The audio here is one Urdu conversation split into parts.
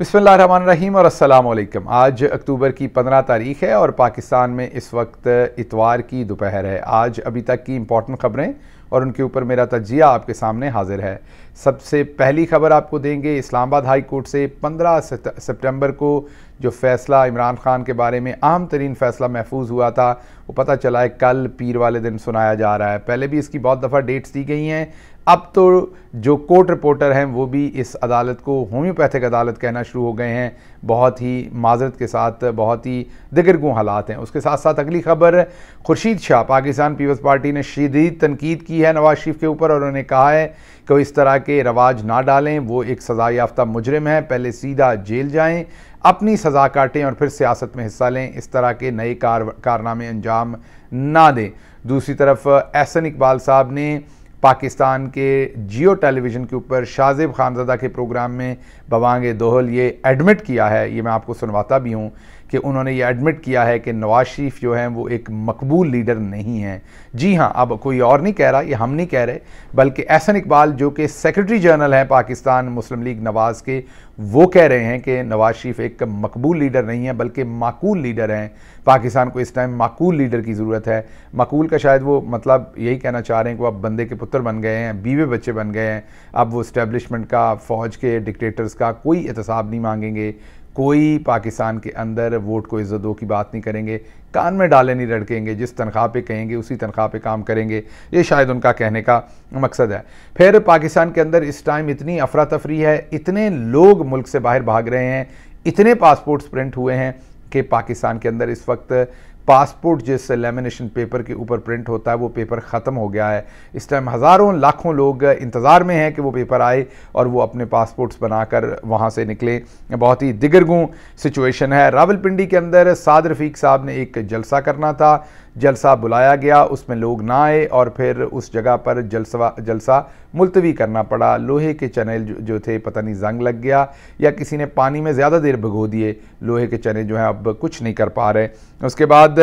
بسم اللہ الرحمن الرحیم اور السلام علیکم آج اکتوبر کی پندرہ تاریخ ہے اور پاکستان میں اس وقت اتوار کی دوپہر ہے آج ابھی تک کی امپورٹنٹ خبریں اور ان کے اوپر میرا تجزیہ آپ کے سامنے حاضر ہے سب سے پہلی خبر آپ کو دیں گے اسلام آباد ہائی کورٹ سے پندرہ سپٹمبر کو جو فیصلہ عمران خان کے بارے میں اہم ترین فیصلہ محفوظ ہوا تھا وہ پتہ چلا ہے کل پیر والے دن سنایا جا رہا ہے پہلے بھی اس کی بہت دفعہ ڈیٹس دی گئی ہیں اب تو جو کورٹ رپورٹر ہیں وہ بھی اس عدالت کو ہومیوپیتھک عدالت کہنا شروع ہو گئے ہیں بہت ہی معذرت کے ساتھ بہت ہی دگرگوں حالات ہیں اس کے ساتھ ساتھ اگلی خبر خورشید شاہ پاکستان پیپلز پارٹی نے شدید تنقید کی ہے نواز شریف کے اوپر اور انہوں نے کہا ہے کہ وہ اس طرح کے رواج نہ ڈالیں وہ ایک سزا یافتہ مجرم ہیں پہلے سیدھا جیل جائیں اپنی سزا کاٹیں اور پھر سیاست میں حصہ لیں اس طرح کے نئے کار کارنامے انجام نہ دیں دوسری طرف احسن اقبال صاحب نے پاکستان کے جیو ٹیلی ویژن کے اوپر شازب خانزادہ کے پروگرام میں بوانگ دوہل یہ ایڈمٹ کیا ہے یہ میں آپ کو سنواتا بھی ہوں کہ انہوں نے یہ ایڈمٹ کیا ہے کہ نواز شریف جو ہیں وہ ایک مقبول لیڈر نہیں ہیں جی ہاں اب کوئی اور نہیں کہہ رہا یہ ہم نہیں کہہ رہے بلکہ احسن اقبال جو کہ سیکرٹری جنرل ہیں پاکستان مسلم لیگ نواز کے وہ کہہ رہے ہیں کہ نواز شریف ایک مقبول لیڈر نہیں ہے بلکہ معقول لیڈر ہیں پاکستان کو اس ٹائم معقول لیڈر کی ضرورت ہے معقول کا شاید وہ مطلب یہی کہنا چاہ رہے ہیں کہ وہ اب بندے کے پتر بن گئے ہیں بیوے بچے بن گئے ہیں اب وہ اسٹیبلشمنٹ کا فوج کے ڈکٹیٹرز کا کوئی احتساب نہیں مانگیں گے کوئی پاکستان کے اندر ووٹ کو عزت دو کی بات نہیں کریں گے کان میں ڈالے نہیں رڑکیں گے جس تنخواہ پہ کہیں گے اسی تنخواہ پہ کام کریں گے یہ شاید ان کا کہنے کا مقصد ہے پھر پاکستان کے اندر اس ٹائم اتنی افراتفری ہے اتنے لوگ ملک سے باہر بھاگ رہے ہیں اتنے پاسپورٹس پرنٹ ہوئے ہیں کہ پاکستان کے اندر اس وقت پاسپورٹ جس لیمنیشن پیپر کے اوپر پرنٹ ہوتا ہے وہ پیپر ختم ہو گیا ہے اس ٹائم ہزاروں لاکھوں لوگ انتظار میں ہیں کہ وہ پیپر آئے اور وہ اپنے پاسپورٹس بنا کر وہاں سے نکلیں بہت ہی دگرگوں سچویشن ہے راول پنڈی کے اندر سعد رفیق صاحب نے ایک جلسہ کرنا تھا جلسہ بلایا گیا اس میں لوگ نہ آئے اور پھر اس جگہ پر جلسہ جلسہ ملتوی کرنا پڑا لوہے کے چینل جو تھے پتہ نہیں زنگ لگ گیا یا کسی نے پانی میں زیادہ دیر بھگو دیے لوہے کے چینل جو ہیں اب کچھ نہیں کر پا رہے اس کے بعد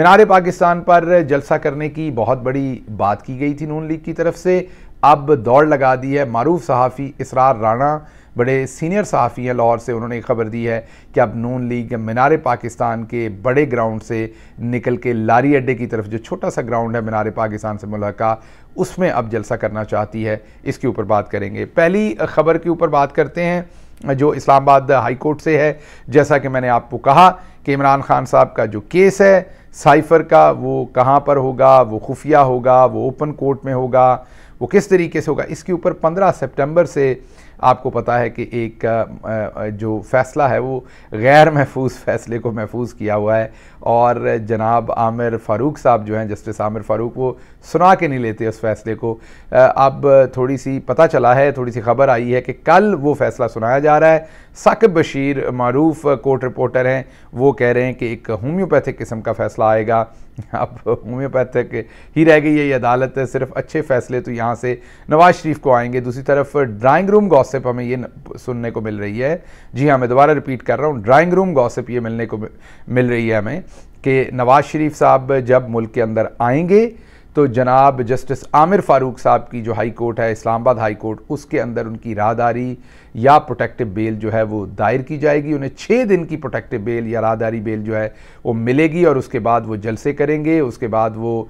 مینار پاکستان پر جلسہ کرنے کی بہت بڑی بات کی گئی تھی نون لیگ کی طرف سے اب دوڑ لگا دی ہے معروف صحافی اسرار رانا بڑے سینئر صحافی ہیں لاہور سے انہوں نے خبر دی ہے کہ اب نون لیگ مینار پاکستان کے بڑے گراؤنڈ سے نکل کے لاری اڈے کی طرف جو چھوٹا سا گراؤنڈ ہے مینار پاکستان سے ملحقہ اس میں اب جلسہ کرنا چاہتی ہے اس کے اوپر بات کریں گے پہلی خبر کے اوپر بات کرتے ہیں جو اسلام آباد ہائی کورٹ سے ہے جیسا کہ میں نے آپ کو کہا کہ عمران خان صاحب کا جو کیس ہے سائفر کا وہ کہاں پر ہوگا وہ خفیہ ہوگا وہ اوپن کورٹ میں ہوگا وہ کس طریقے سے ہوگا اس کے اوپر پندرہ سپٹمبر سے آپ کو پتا ہے کہ ایک جو فیصلہ ہے وہ غیر محفوظ فیصلے کو محفوظ کیا ہوا ہے اور جناب عامر فاروق صاحب جو ہیں جسٹس عامر فاروق وہ سنا کے نہیں لیتے اس فیصلے کو اب تھوڑی سی پتہ چلا ہے تھوڑی سی خبر آئی ہے کہ کل وہ فیصلہ سنایا جا رہا ہے ثاقب بشیر معروف کورٹ رپورٹر ہیں وہ کہہ رہے ہیں کہ ایک ہومیوپیتھک قسم کا فیصلہ آئے گا اب ہومیوپیتھک ہی رہ گئی ہے یہ عدالت صرف اچھے فیصلے تو یہاں سے نواز شریف کو آئیں گے دوسری طرف ڈرائنگ روم گوسپ ہمیں یہ سننے کو مل رہی ہے جی ہاں میں دوبارہ ریپیٹ کر رہا ہوں ڈرائنگ روم گوسپ یہ ملنے کو مل رہی ہے ہمیں کہ نواز شریف صاحب جب ملک کے اندر آئیں گے تو جناب جسٹس عامر فاروق صاحب کی جو ہائی کورٹ ہے اسلام آباد ہائی کورٹ اس کے اندر ان کی راہداری یا پروٹیکٹیو بیل جو ہے وہ دائر کی جائے گی انہیں چھ دن کی پروٹیکٹیو بیل یا راہداری بیل جو ہے وہ ملے گی اور اس کے بعد وہ جلسے کریں گے اس کے بعد وہ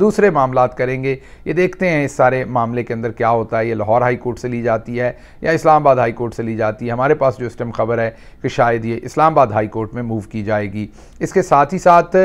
دوسرے معاملات کریں گے یہ دیکھتے ہیں اس سارے معاملے کے اندر کیا ہوتا ہے یہ لاہور ہائی کورٹ سے لی جاتی ہے یا اسلام آباد ہائی کورٹ سے لی جاتی ہے ہمارے پاس جو اس ٹائم خبر ہے کہ شاید یہ اسلام آباد ہائی کورٹ میں موو کی جائے گی اس کے ساتھ ہی ساتھ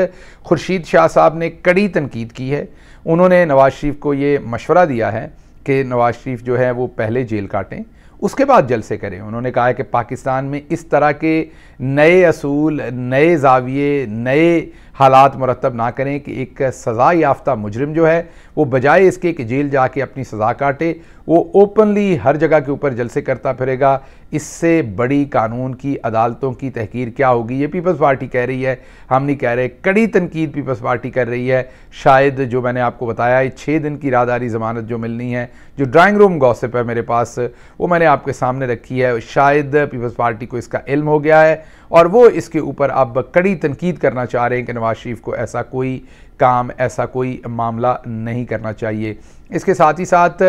خورشید شاہ صاحب نے کڑی تنقید کی ہے انہوں نے نواز شریف کو یہ مشورہ دیا ہے کہ نواز شریف جو ہے وہ پہلے جیل کاٹیں اس کے بعد جلسے کریں انہوں نے کہا ہے کہ پاکستان میں اس طرح کے نئے اصول نئے زاویے نئے حالات مرتب نہ کریں کہ ایک سزا یافتہ مجرم جو ہے وہ بجائے اس کے کہ جیل جا کے اپنی سزا کاٹے وہ اوپنلی ہر جگہ کے اوپر جلسے کرتا پھرے گا اس سے بڑی قانون کی عدالتوں کی تحقیر کیا ہوگی یہ پیپلز پارٹی کہہ رہی ہے ہم نہیں کہہ رہے کڑی تنقید پیپلز پارٹی کر رہی ہے شاید جو میں نے آپ کو بتایا یہ چھ دن کی راداری ضمانت جو ملنی ہے جو ڈرائنگ روم گوسپ ہے میرے پاس وہ میں نے آپ کے سامنے رکھی ہے شاید پیپلز پارٹی کو اس کا علم ہو گیا ہے اور وہ اس کے اوپر اب کڑی تنقید کرنا چاہ رہے ہیں کہ نواز شریف کو ایسا کوئی کام ایسا کوئی معاملہ نہیں کرنا چاہیے اس کے ساتھ ہی ساتھ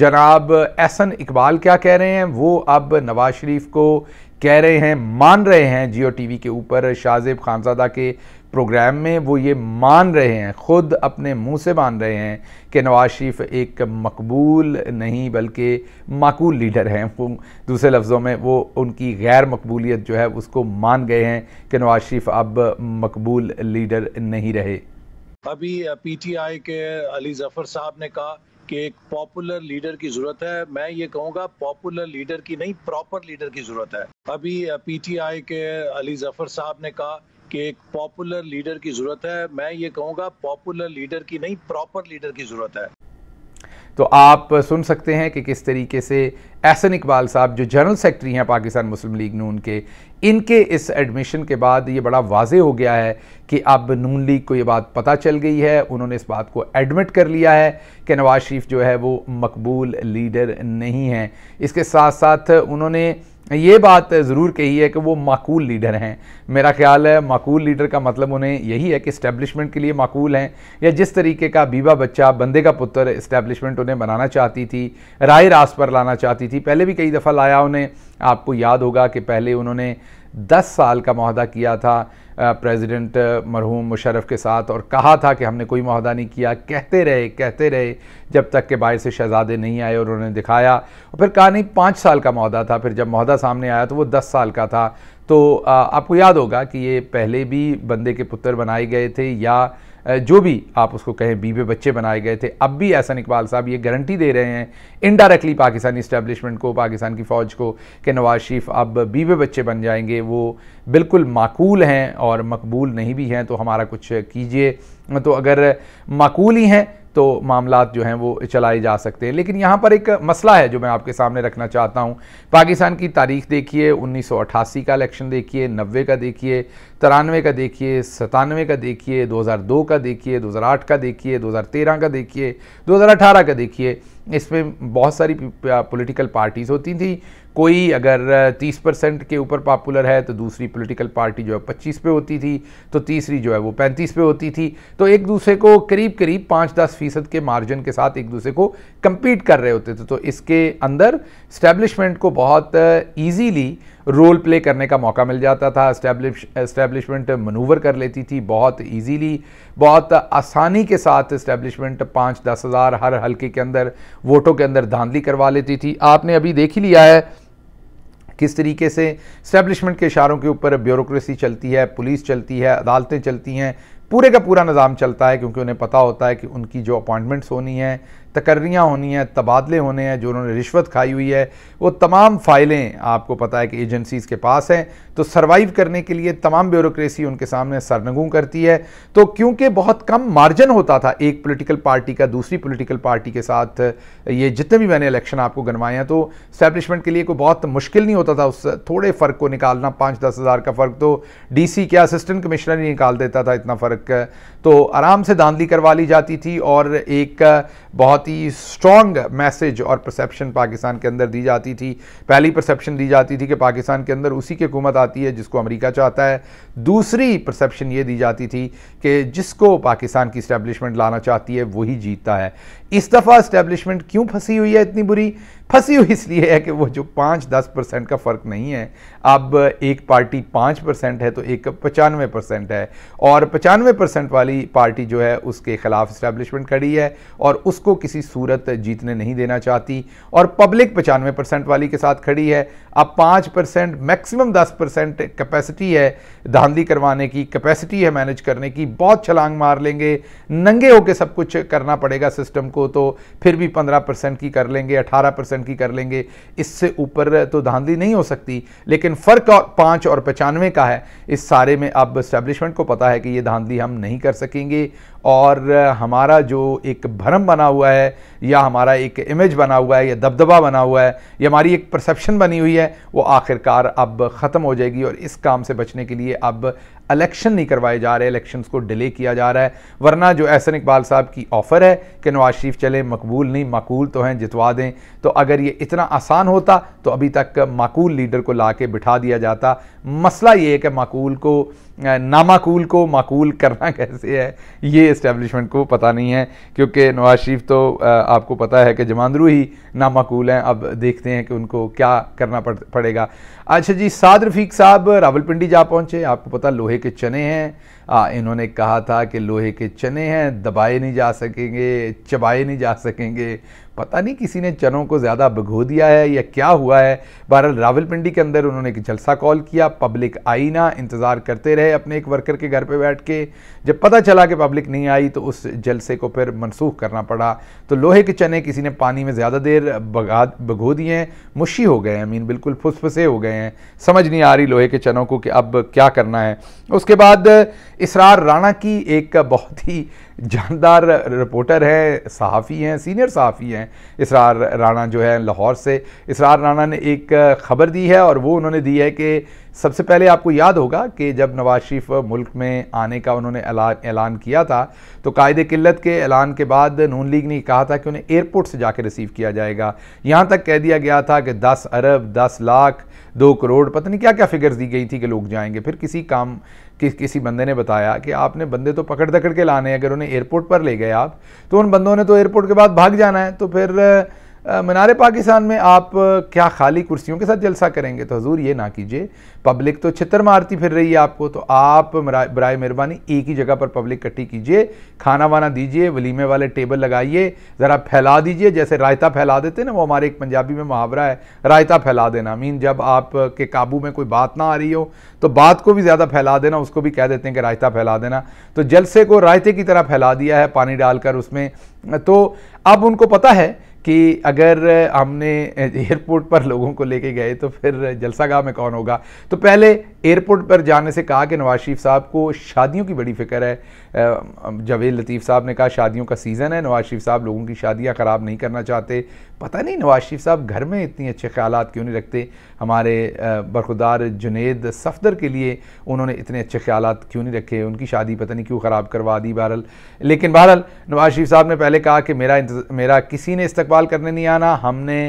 جناب احسن اقبال کیا کہہ رہے ہیں وہ اب نواز شریف کو کہہ رہے ہیں مان رہے ہیں جیو ٹی وی کے اوپر شاہ زیب خانزادہ کے پروگرام میں وہ یہ مان رہے ہیں خود اپنے منہ سے مان رہے ہیں کہ نواز شریف ایک مقبول نہیں بلکہ معقول لیڈر ہیں دوسرے لفظوں میں وہ ان کی غیر مقبولیت جو ہے اس کو مان گئے ہیں کہ نواز شریف اب مقبول لیڈر نہیں رہے ابھی پی ٹی آئی کے علی ظفر صاحب نے کہا کہ ایک پاپولر لیڈر کی ضرورت ہے میں یہ کہوں گا پاپولر لیڈر کی نہیں پراپر لیڈر کی ضرورت ہے ابھی پی ٹی آئی کے علی ظفر صاحب نے کہا کہ ایک پاپولر لیڈر کی ضرورت ہے میں یہ کہوں گا پاپولر لیڈر کی نہیں پراپر لیڈر کی ضرورت ہے تو آپ سن سکتے ہیں کہ کس طریقے سے احسن اقبال صاحب جو جنرل سیکٹری ہیں پاکستان مسلم لیگ نون کے ان کے اس ایڈمیشن کے بعد یہ بڑا واضح ہو گیا ہے کہ اب نون لیگ کو یہ بات پتا چل گئی ہے انہوں نے اس بات کو ایڈمٹ کر لیا ہے کہ نواز شریف جو ہے وہ مقبول لیڈر نہیں ہیں اس کے ساتھ ساتھ انہوں نے یہ بات ضرور کہی ہے کہ وہ معقول لیڈر ہیں میرا خیال ہے معقول لیڈر کا مطلب انہیں یہی ہے کہ اسٹیبلشمنٹ کے لیے معقول ہیں یا جس طریقے کا بیوہ بچہ بندے کا پتر اسٹیبلشمنٹ انہیں بنانا چاہتی تھی رائے راست پر لانا چاہتی تھی پہلے بھی کئی دفعہ لایا انہیں آپ کو یاد ہوگا کہ پہلے انہوں نے دس سال کا معاہدہ کیا تھا پریزیڈنٹ مرحوم مشرف کے ساتھ اور کہا تھا کہ ہم نے کوئی معاہدہ نہیں کیا کہتے رہے کہتے رہے جب تک کہ باہر سے شہزادے نہیں آئے اور انہوں نے دکھایا اور پھر کہا نہیں پانچ سال کا معاہدہ تھا پھر جب معاہدہ سامنے آیا تو وہ دس سال کا تھا تو آپ کو یاد ہوگا کہ یہ پہلے بھی بندے کے پتر بنائے گئے تھے یا جو بھی آپ اس کو کہیں بیوے بچے بنائے گئے تھے اب بھی احسن اقبال صاحب یہ گارنٹی دے رہے ہیں انڈائریکٹلی پاکستانی اسٹیبلشمنٹ کو پاکستان کی فوج کو کہ نواز شریف اب بیوے بچے بن جائیں گے وہ بالکل معقول ہیں اور مقبول نہیں بھی ہیں تو ہمارا کچھ کیجیے تو اگر معقول ہی ہیں تو معاملات جو ہیں وہ چلائے جا سکتے ہیں لیکن یہاں پر ایک مسئلہ ہے جو میں آپ کے سامنے رکھنا چاہتا ہوں پاکستان کی تاریخ دیکھیے انیس سو اٹھاسی کا الیکشن دیکھیے نوے کا دیکھیے ترانوے کا دیکھیے ستانوے کا دیکھیے دو ہزار دو کا دیکھیے دو ہزار آٹھ کا دیکھیے دو ہزار تیرہ کا دیکھیے دو ہزار اٹھارہ کا دیکھیے اس میں بہت ساری پولیٹیکل پارٹیز ہوتی تھیں کوئی اگر تیس پرسنٹ کے اوپر پاپولر ہے تو دوسری پولیٹیکل پارٹی جو ہے پچیس پہ ہوتی تھی تو تیسری جو ہے وہ پینتیس پہ ہوتی تھی تو ایک دوسرے کو قریب قریب پانچ دس فیصد کے مارجن کے ساتھ ایک دوسرے کو کمپیٹ کر رہے ہوتے تھے تو اس کے اندر اسٹیبلشمنٹ کو بہت ایزیلی رول پلے کرنے کا موقع مل جاتا تھا اسٹیبلش اسٹیبلشمنٹ منوور کر لیتی تھی بہت ایزیلی بہت آسانی کے ساتھ اسٹیبلشمنٹ پانچ دس ہزار ہر حلقے کے اندر ووٹوں کے اندر دھاندلی کروا لیتی تھی آپ نے ابھی دیکھ ہی لیا ہے کس طریقے سے اسٹیبلشمنٹ کے اشاروں کے اوپر بیوروکریسی چلتی ہے پولیس چلتی ہے عدالتیں چلتی ہیں پورے کا پورا نظام چلتا ہے کیونکہ انہیں پتہ ہوتا ہے کہ ان کی جو اپوائنٹمنٹس ہونی ہیں تکریاں ہونی ہیں تبادلے ہونے ہیں جو انہوں نے رشوت کھائی ہوئی ہے وہ تمام فائلیں آپ کو پتہ ہے کہ ایجنسیز کے پاس ہیں تو سروائیو کرنے کے لیے تمام بیوروکریسی ان کے سامنے سرنگوں کرتی ہے تو کیونکہ بہت کم مارجن ہوتا تھا ایک پولیٹیکل پارٹی کا دوسری پولیٹیکل پارٹی کے ساتھ یہ جتنے بھی میں نے الیکشن آپ کو ہیں تو اسٹیبلشمنٹ کے لیے کوئی بہت مشکل نہیں ہوتا تھا اس تھوڑے فرق کو نکالنا پانچ دس ہزار کا فرق تو ڈی سی کیا اسسٹنٹ کمشنر ہی نکال دیتا تھا اتنا فرق تو آرام سے داندلی کروا لی جاتی تھی اور ایک بہت ہی سٹرونگ میسج اور پرسیپشن پاکستان کے اندر دی جاتی تھی پہلی پرسیپشن دی جاتی تھی کہ پاکستان کے اندر اسی کی حکومت آتی ہے جس کو امریکہ چاہتا ہے دوسری پرسیپشن یہ دی جاتی تھی کہ جس کو پاکستان کی اسٹیبلشمنٹ لانا چاہتی ہے وہی جیتتا ہے اس دفعہ اسٹیبلشمنٹ کیوں پھنسی ہوئی ہے اتنی بری پھنسی ہوئی اس لیے ہے کہ وہ جو پانچ دس پرسنٹ کا فرق نہیں ہے اب ایک پارٹی پانچ پرسنٹ ہے تو ایک پچانوے پرسنٹ ہے اور پچانوے پرسنٹ والی پارٹی جو ہے اس کے خلاف اسٹیبلشمنٹ کھڑی ہے اور اس کو کسی صورت جیتنے نہیں دینا چاہتی اور پبلک پچانوے پرسنٹ والی کے ساتھ کھڑی ہے اب پانچ پرسنٹ میکسیمم دس پرسنٹ کیپیسٹی ہے دھاندلی کروانے کی کیپیسٹی ہے مینج کرنے کی بہت چھلانگ مار لیں گے ننگے ہو کے سب کچھ کرنا پڑے گا سسٹم کو تو پھر بھی پندرہ پرسنٹ کی کر لیں گے اٹھارہ پرسنٹ پرسنٹ کی کر لیں گے اس سے اوپر تو نہیں ہو سکتی لیکن فرق پانچ اور پچانوے کا ہے اس سارے میں اب اسٹیبلشمنٹ کو پتا ہے کہ یہ ہم نہیں کر سکیں گے اور ہمارا جو ایک بھرم بنا ہوا ہے یا ہمارا ایک امیج بنا ہوا ہے یا دبدبہ بنا ہوا ہے یا ہماری ایک پرسپشن بنی ہوئی ہے وہ آخر کار اب ختم ہو جائے گی اور اس کام سے بچنے کے لیے اب الیکشن نہیں کروائے جا رہے الیکشنز کو ڈیلے کیا جا رہا ہے ورنہ جو احسن اقبال صاحب کی آفر ہے کہ نواز شریف چلیں مقبول نہیں معقول تو ہیں جتوا دیں تو اگر یہ اتنا آسان ہوتا تو ابھی تک معقول لیڈر کو لا کے بٹھا دیا جاتا مسئلہ یہ ہے کہ معقول کو نامعقول کو معقول کرنا کیسے ہے یہ اسٹیبلشمنٹ کو پتہ نہیں ہے کیونکہ نواز شریف تو آپ کو پتا ہے کہ جماندرو ہی نامعقول ہیں اب دیکھتے ہیں کہ ان کو کیا کرنا پڑے گا اچھا جی سعد رفیق صاحب راول پنڈی جا پہنچے آپ کو پتا لوہے کے چنے ہیں انہوں نے کہا تھا کہ لوہے کے چنے ہیں دبائے نہیں جا سکیں گے چبائے نہیں جا سکیں گے پتہ نہیں کسی نے چنوں کو زیادہ بھگو دیا ہے یا کیا ہوا ہے بہرحال راول پنڈی کے اندر انہوں نے ایک جلسہ کال کیا پبلک آئی نہ انتظار کرتے رہے اپنے ایک ورکر کے گھر پہ بیٹھ کے جب پتہ چلا کہ پبلک نہیں آئی تو اس جلسے کو پھر منسوخ کرنا پڑا تو لوہے کے چنے کسی نے پانی میں زیادہ دیر بگا بھگو دیے ہیں مشی ہو گئے ہیں مین بالکل پھس پھسے ہو گئے ہیں سمجھ نہیں آ رہی لوہے کے چنوں کو کہ اب کیا کرنا ہے اس کے بعد اسرار رانا کی ایک بہت ہی جاندار رپورٹر ہیں صحافی ہیں سینئر صحافی ہیں اسرار رانا جو ہے لاہور سے اسرار رانا نے ایک خبر دی ہے اور وہ انہوں نے دی ہے کہ سب سے پہلے آپ کو یاد ہوگا کہ جب نواز شریف ملک میں آنے کا انہوں نے اعلان کیا تھا تو قائد قلت کے اعلان کے بعد نون لیگ نے کہا تھا کہ انہیں ایئرپورٹ سے جا کے ریسیو کیا جائے گا یہاں تک کہہ دیا گیا تھا کہ دس ارب دس لاکھ دو کروڑ پتہ نہیں کیا کیا فگرز دی گئی تھی کہ لوگ جائیں گے پھر کسی کام کسی بندے نے بتایا کہ آپ نے بندے تو پکڑ دکڑ کے لانے اگر انہیں ایئرپورٹ پر لے گئے آپ تو ان بندوں نے تو ایئرپورٹ کے بعد بھاگ جانا ہے تو پھر منار پاکستان میں آپ کیا خالی کرسیوں کے ساتھ جلسہ کریں گے تو حضور یہ نہ کیجئے پبلک تو چھتر مارتی پھر رہی ہے آپ کو تو آپ برائے مہربانی ایک ہی جگہ پر پبلک کٹھی کیجئے کھانا وانا دیجئے ولیمے والے ٹیبل لگائیے ذرا پھیلا دیجئے جیسے رائتا پھیلا دیتے ہیں نا وہ ہمارے ایک پنجابی میں محاورہ ہے رائتا پھیلا دینا مین جب آپ کے قابو میں کوئی بات نہ آ رہی ہو تو بات کو بھی زیادہ پھیلا دینا اس کو بھی کہہ دیتے ہیں کہ رائتا پھیلا دینا تو جلسے کو رائتے کی طرح پھیلا دیا ہے پانی ڈال کر اس میں تو اب ان کو پتہ ہے کہ اگر ہم نے ایئرپورٹ پر لوگوں کو لے کے گئے تو پھر جلسہ گاہ میں کون ہوگا تو پہلے ایئرپورٹ پر جانے سے کہا کہ نواز شریف صاحب کو شادیوں کی بڑی فکر ہے جویل لطیف صاحب نے کہا شادیوں کا سیزن ہے نواز شریف صاحب لوگوں کی شادیاں خراب نہیں کرنا چاہتے پتہ نہیں نواز شریف صاحب گھر میں اتنی اچھے خیالات کیوں نہیں رکھتے ہمارے برخدار جنید صفدر کے لیے انہوں نے اتنے اچھے خیالات کیوں نہیں رکھے ان کی شادی پتہ نہیں کیوں خراب کروا دی بہرحال لیکن بہرحال نواز شریف صاحب نے پہلے کہا کہ میرا میرا کسی نے اس تک کرنے نہیں آنا ہم نے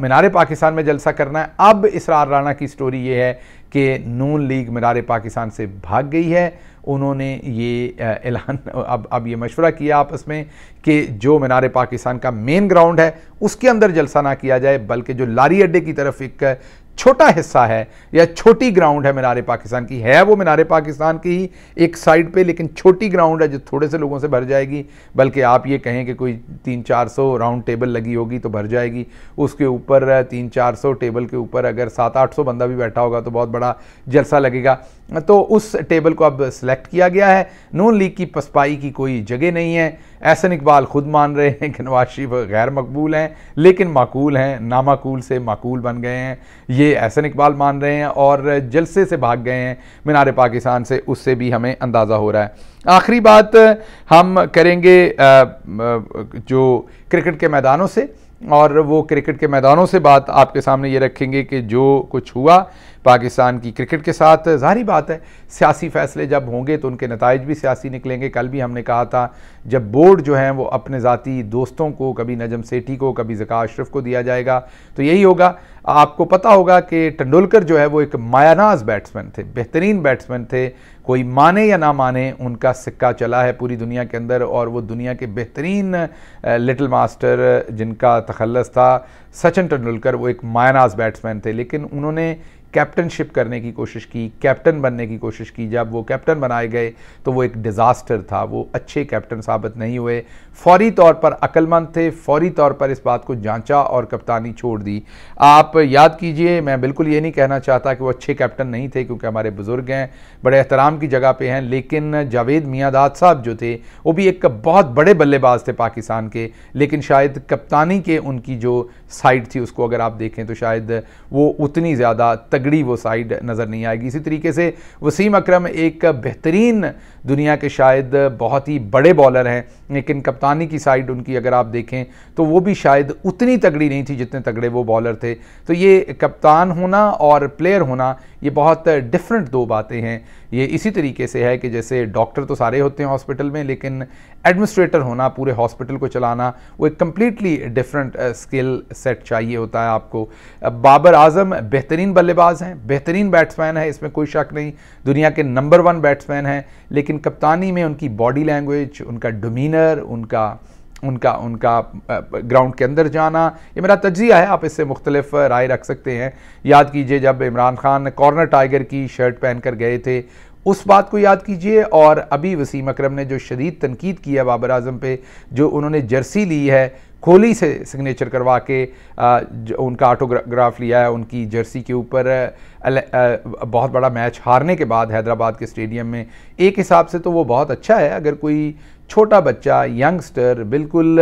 منار پاکستان میں جلسہ کرنا ہے اب اسرار رانہ کی سٹوری یہ ہے کہ نون لیگ منار پاکستان سے بھاگ گئی ہے انہوں نے یہ اعلان اب یہ مشورہ کیا آپس میں کہ جو منار پاکستان کا مین گراؤنڈ ہے اس کے اندر جلسہ نہ کیا جائے بلکہ جو لاری اڈے کی طرف ایک چھوٹا حصہ ہے یا چھوٹی گراؤنڈ ہے مینار پاکستان کی ہے وہ مینار پاکستان کی ہی ایک سائٹ پہ لیکن چھوٹی گراؤنڈ ہے جو تھوڑے سے لوگوں سے بھر جائے گی بلکہ آپ یہ کہیں کہ کوئی تین چار سو راؤنڈ ٹیبل لگی ہوگی تو بھر جائے گی اس کے اوپر تین چار سو ٹیبل کے اوپر اگر سات آٹھ سو بندہ بھی بیٹھا ہوگا تو بہت بڑا جلسہ لگے گا تو اس ٹیبل کو اب سلیکٹ کیا گیا ہے نون لیگ کی پسپائی کی کوئی جگہ نہیں ہے احسن اقبال خود مان رہے ہیں کہ نواز شریف غیر مقبول ہیں لیکن معقول ہیں نامعقول سے معقول بن گئے ہیں یہ احسن اقبال مان رہے ہیں اور جلسے سے بھاگ گئے ہیں مینار پاکستان سے اس سے بھی ہمیں اندازہ ہو رہا ہے آخری بات ہم کریں گے جو کرکٹ کے میدانوں سے اور وہ کرکٹ کے میدانوں سے بات آپ کے سامنے یہ رکھیں گے کہ جو کچھ ہوا پاکستان کی کرکٹ کے ساتھ ظاہری بات ہے سیاسی فیصلے جب ہوں گے تو ان کے نتائج بھی سیاسی نکلیں گے کل بھی ہم نے کہا تھا جب بورڈ جو ہیں وہ اپنے ذاتی دوستوں کو کبھی نجم سیٹھی کو کبھی زکا اشرف کو دیا جائے گا تو یہی ہوگا آپ کو پتہ ہوگا کہ ٹنڈولکر جو ہے وہ ایک مایاناز بیٹسمن بیٹسمین تھے بہترین بیٹسمین تھے کوئی مانے یا نہ مانے ان کا سکہ چلا ہے پوری دنیا کے اندر اور وہ دنیا کے بہترین لٹل ماسٹر جن کا تخلص تھا سچن ٹنڈلکر وہ ایک مائناز ناز تھے لیکن انہوں نے کیپٹن شپ کرنے کی کوشش کی کیپٹن بننے کی کوشش کی جب وہ کیپٹن بنائے گئے تو وہ ایک ڈیزاسٹر تھا وہ اچھے کیپٹن ثابت نہیں ہوئے فوری طور پر مند تھے فوری طور پر اس بات کو جانچا اور کپتانی چھوڑ دی آپ یاد کیجئے میں بالکل یہ نہیں کہنا چاہتا کہ وہ اچھے کیپٹن نہیں تھے کیونکہ ہمارے بزرگ ہیں بڑے احترام کی جگہ پہ ہیں لیکن جاوید میاں داد صاحب جو تھے وہ بھی ایک بہت بڑے بلے باز تھے پاکستان کے لیکن شاید کپتانی کے ان کی جو سائٹ تھی اس کو اگر آپ دیکھیں تو شاید وہ اتنی زیادہ تک تگڑی وہ سائیڈ نظر نہیں آئے گی اسی طریقے سے وسیم اکرم ایک بہترین دنیا کے شاید بہت ہی بڑے بالر ہیں لیکن کپتانی کی سائیڈ ان کی اگر آپ دیکھیں تو وہ بھی شاید اتنی تگڑی نہیں تھی جتنے تگڑے وہ بالر تھے تو یہ کپتان ہونا اور پلیئر ہونا یہ بہت ڈفرینٹ دو باتیں ہیں یہ اسی طریقے سے ہے کہ جیسے ڈاکٹر تو سارے ہوتے ہیں ہاسپٹل میں لیکن ایڈمنسٹریٹر ہونا پورے ہاسپٹل کو چلانا وہ ایک کمپلیٹلی ڈیفرنٹ اسکل سیٹ چاہیے ہوتا ہے آپ کو بابر اعظم بہترین بلے باز ہیں بہترین بیٹس مین ہے اس میں کوئی شک نہیں دنیا کے نمبر ون بیٹس مین ہیں لیکن کپتانی میں ان کی باڈی لینگویج ان کا ڈومینر ان کا ان کا ان کا گراؤنڈ کے اندر جانا یہ میرا تجزیہ ہے آپ اس سے مختلف رائے رکھ سکتے ہیں یاد کیجئے جب عمران خان کارنر ٹائیگر کی شرٹ پہن کر گئے تھے اس بات کو یاد کیجئے اور ابھی وسیم اکرم نے جو شدید تنقید کی ہے بابر اعظم پہ جو انہوں نے جرسی لی ہے کھولی سے سگنیچر کروا کے ان کا آٹوگراف لیا ہے ان کی جرسی کے اوپر بہت بڑا میچ ہارنے کے بعد حیدرآباد کے اسٹیڈیم میں ایک حساب سے تو وہ بہت اچھا ہے اگر کوئی چھوٹا بچہ ینگسٹر بالکل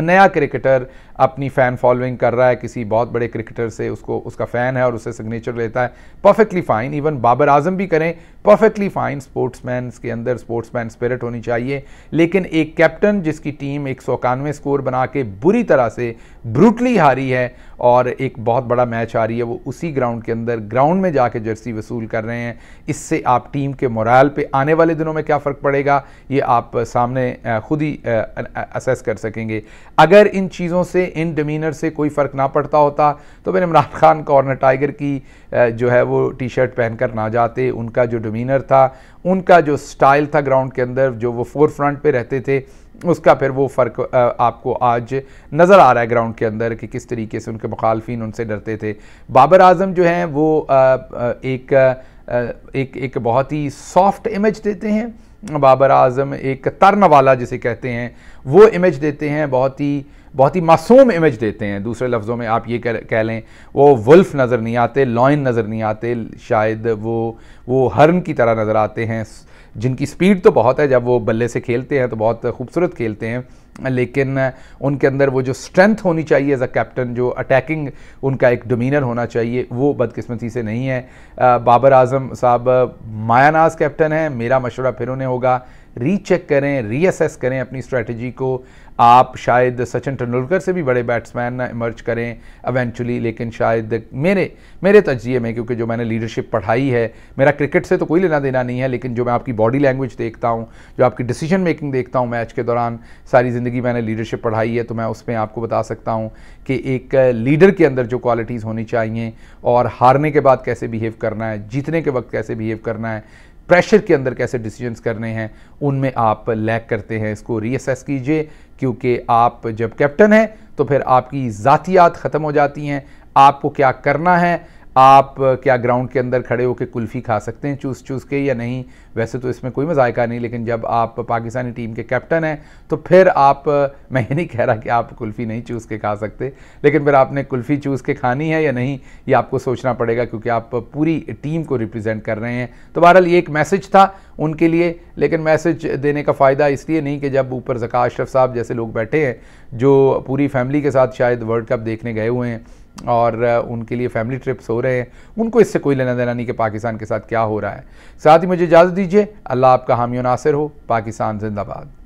نیا کرکٹر اپنی فین فالوئنگ کر رہا ہے کسی بہت بڑے کرکٹر سے اس کو اس کا فین ہے اور اسے سگنیچر لیتا ہے perfectly fine even Babar Azam بھی کریں پرفیکٹلی فائن سپورٹس مینس کے اندر سپورٹس مین اسپرٹ ہونی چاہیے لیکن ایک کیپٹن جس کی ٹیم ایک سو اکانوے اسکور بنا کے بری طرح سے بروٹلی ہاری ہے اور ایک بہت بڑا میچ ہاری ہے وہ اسی گراؤنڈ کے اندر گراؤنڈ گراؤنڈ میں جا کے جرسی وصول کر رہے ہیں اس سے آپ ٹیم کے مورائل پہ آنے والے دنوں میں کیا فرق پڑے گا یہ آپ سامنے خود ہی اسیس کر سکیں گے اگر ان چیزوں سے ان ڈیمینر سے کوئی فرق نہ پڑتا ہوتا تو پھر عمران خان کارنر ٹائگر کی جو ہے وہ ٹی شرٹ پہن کر نہ جاتے ان کا جو ڈومینر تھا ان کا جو سٹائل تھا گراؤنڈ کے اندر جو وہ فور فرنٹ پہ رہتے تھے اس کا پھر وہ فرق آپ کو آج نظر آ رہا ہے گراؤنڈ کے اندر کہ کس طریقے سے ان کے مخالفین ان سے ڈرتے تھے بابر اعظم جو ہیں وہ ایک ایک بہت ہی سافٹ امیج دیتے ہیں بابر اعظم ایک ترن والا جسے کہتے ہیں وہ امیج دیتے ہیں بہت ہی بہت ہی معصوم امیج دیتے ہیں دوسرے لفظوں میں آپ یہ کہہ کہہ لیں وہ ولف نظر نہیں آتے لائن نظر نہیں آتے شاید وہ وہ ہرن کی طرح نظر آتے ہیں جن کی سپیڈ تو بہت ہے جب وہ بلے سے کھیلتے ہیں تو بہت خوبصورت کھیلتے ہیں لیکن ان کے اندر وہ جو اسٹرینتھ ہونی چاہیے ایز اے کیپٹن جو اٹیکنگ ان کا ایک ڈومینر ہونا چاہیے وہ بدقسمتی سے نہیں ہے بابر اعظم صاحب مایا ناز کیپٹن ہیں میرا مشورہ پھر انہیں ہوگا ری چیک کریں ری اسیس کریں اپنی اسٹریٹجی کو آپ شاید سچن ٹنڈولکر سے بھی بڑے بیٹس مین ایمرج کریں ایونچولی لیکن شاید میرے میرے تجزیے میں کیونکہ جو میں نے لیڈرشپ پڑھائی ہے میرا کرکٹ سے تو کوئی لینا دینا نہیں ہے لیکن جو میں آپ کی باڈی لینگویج دیکھتا ہوں جو آپ کی ڈیسیجن میکنگ دیکھتا ہوں میچ کے دوران ساری زندگی میں نے لیڈرشپ پڑھائی ہے تو میں اس میں آپ کو بتا سکتا ہوں کہ ایک لیڈر کے اندر جو کوالٹیز ہونی چاہیے اور ہارنے کے بعد کیسے بیہیو کرنا ہے جیتنے کے وقت کیسے بیہیو کرنا ہے پریشر کے اندر کیسے ڈیسیجنز کرنے ہیں ان میں آپ لیک کرتے ہیں اس کو ری اسیس کیجئے کیونکہ آپ جب کیپٹن ہیں تو پھر آپ کی ذاتیات ختم ہو جاتی ہیں آپ کو کیا کرنا ہے آپ کیا گراؤنڈ کے اندر کھڑے ہو کے کلفی کھا سکتے ہیں چوز چوس کے یا نہیں ویسے تو اس میں کوئی مزائقہ نہیں لیکن جب آپ پاکستانی ٹیم کے کیپٹن ہیں تو پھر آپ میں یہ نہیں کہہ رہا کہ آپ کلفی نہیں چوز کے کھا سکتے لیکن پھر آپ نے کلفی چوز کے کھانی ہے یا نہیں یہ آپ کو سوچنا پڑے گا کیونکہ آپ پوری ٹیم کو ریپرزینٹ کر رہے ہیں تو بہرحال یہ ایک میسج تھا ان کے لیے لیکن میسج دینے کا فائدہ اس لیے نہیں کہ جب اوپر زکا اشرف صاحب جیسے لوگ بیٹھے ہیں جو پوری فیملی کے ساتھ شاید ورلڈ کپ دیکھنے گئے ہوئے ہیں اور ان کے لیے فیملی ٹرپس ہو رہے ہیں ان کو اس سے کوئی لینا دینا نہیں کہ پاکستان کے ساتھ کیا ہو رہا ہے ساتھ ہی مجھے اجازت دیجیے اللہ آپ کا حامی و ناصر ہو پاکستان زندہ باد